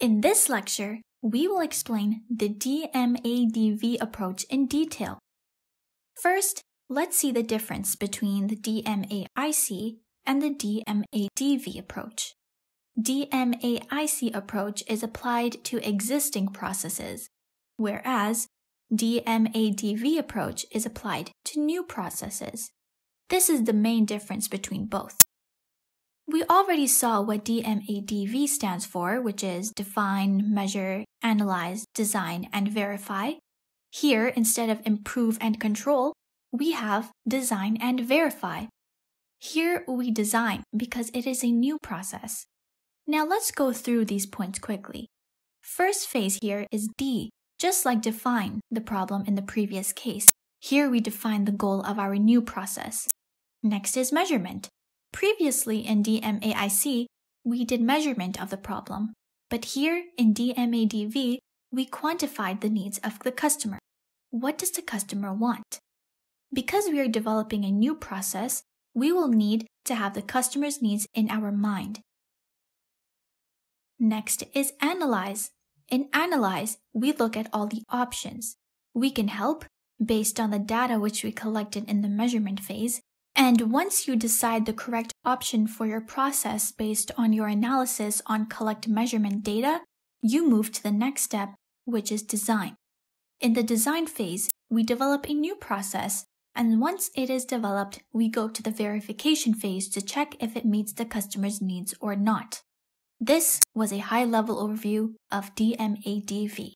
In this lecture, we will explain the DMADV approach in detail. First, let's see the difference between the DMAIC and the DMADV approach. DMAIC approach is applied to existing processes, whereas DMADV approach is applied to new processes. This is the main difference between both. We already saw what DMADV stands for, which is define, measure, analyze, design, and verify. Here, instead of improve and control, we have design and verify. Here we design because it is a new process. Now let's go through these points quickly. First phase here is D, just like define the problem in the previous case. Here we define the goal of our new process. Next is measurement. Previously in DMAIC, we did measurement of the problem, but here in DMADV, we quantified the needs of the customer. What does the customer want? Because we are developing a new process, we will need to have the customer's needs in our mind. Next is analyze. In analyze, we look at all the options. We can help based on the data which we collected in the measurement phase and once you decide the correct option for your process based on your analysis on collect measurement data, you move to the next step, which is design. In the design phase, we develop a new process, and once it is developed, we go to the verification phase to check if it meets the customer's needs or not. This was a high level overview of DMADV.